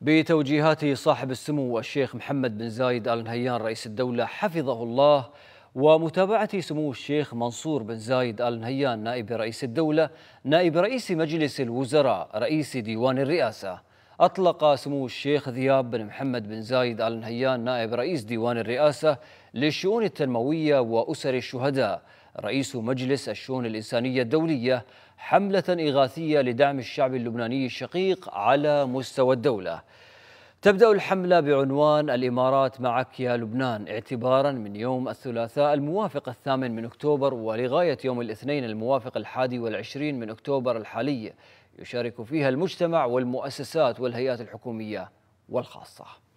بتوجيهات صاحب السمو الشيخ محمد بن زايد آل نهيان رئيس الدولة حفظه الله ومتابعة سمو الشيخ منصور بن زايد آل نهيان نائب رئيس الدولة نائب رئيس مجلس الوزراء رئيس ديوان الرئاسة أطلق سمو الشيخ ذياب بن محمد بن زايد آل نهيان نائب رئيس ديوان الرئاسة للشؤون التنموية وأسر الشهداء رئيس مجلس الشؤون الإنسانية الدولية حملة إغاثية لدعم الشعب اللبناني الشقيق على مستوى الدولة تبدأ الحملة بعنوان الإمارات معك يا لبنان اعتبارا من يوم الثلاثاء الموافق الثامن من أكتوبر ولغاية يوم الاثنين الموافق الحادي والعشرين من أكتوبر الحالي يشارك فيها المجتمع والمؤسسات والهيئات الحكوميه والخاصه